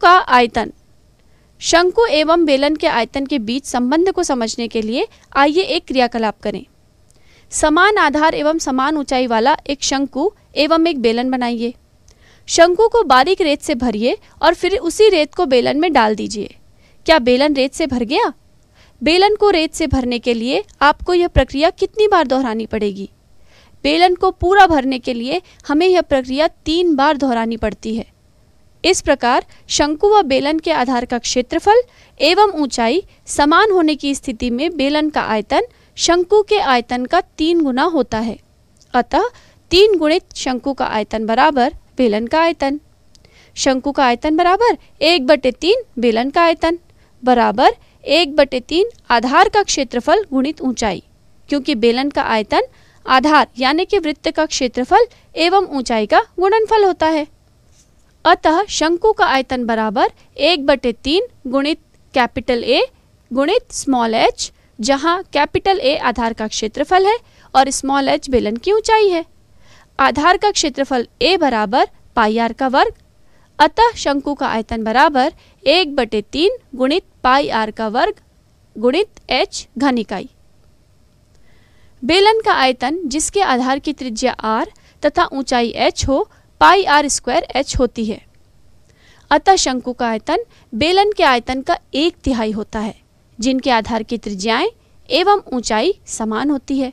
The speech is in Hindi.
का आयतन शंकु एवं बेलन के आयतन के बीच संबंध को समझने के लिए आइए एक क्रियाकलाप करें समान आधार एवं समान ऊंचाई वाला एक शंकु एवं एक बेलन बनाइए शंकु को बारीक रेत से भरिए और फिर उसी रेत को बेलन में डाल दीजिए क्या बेलन रेत से भर गया बेलन को रेत से भरने के लिए आपको यह प्रक्रिया कितनी बार दोहरानी पड़ेगी बेलन को पूरा भरने के लिए हमें यह प्रक्रिया तीन बार दोहरानी पड़ती है इस प्रकार शंकु व बेलन के आधार का क्षेत्रफल एवं ऊंचाई समान होने की स्थिति में बेलन का आयतन शंकु के आयतन का तीन गुना होता है अतः तीन गुणित शंकु का आयतन बराबर बेलन का आयतन शंकु का आयतन बराबर एक बटे तीन बेलन का आयतन बराबर एक बटे तीन आधार का क्षेत्रफल गुणित ऊंचाई क्योंकि बेलन का आयतन आधार यानी कि वृत्त का क्षेत्रफल एवं ऊंचाई का गुणनफल होता है अतः शंकु का आयतन बराबर एक बटे तीन गुणित कैपिटल ए गुणित स्मॉल एच जहां कैपिटल ए आधार का क्षेत्रफल है और स्मॉल एच बेलन की ऊंचाई है आधार का क्षेत्रफल ए बराबर पाई आर का वर्ग अतः शंकु का आयतन बराबर एक बटे तीन गुणित पाई आर का वर्ग गुणित एच घन इकाई बेलन का आयतन जिसके आधार की त्रिज्या आर तथा ऊंचाई एच हो पाई आर स्क्वायर एच होती है अतः शंकु का आयतन बेलन के आयतन का एक तिहाई होता है जिनके आधार की त्रिज्याएं एवं ऊंचाई समान होती है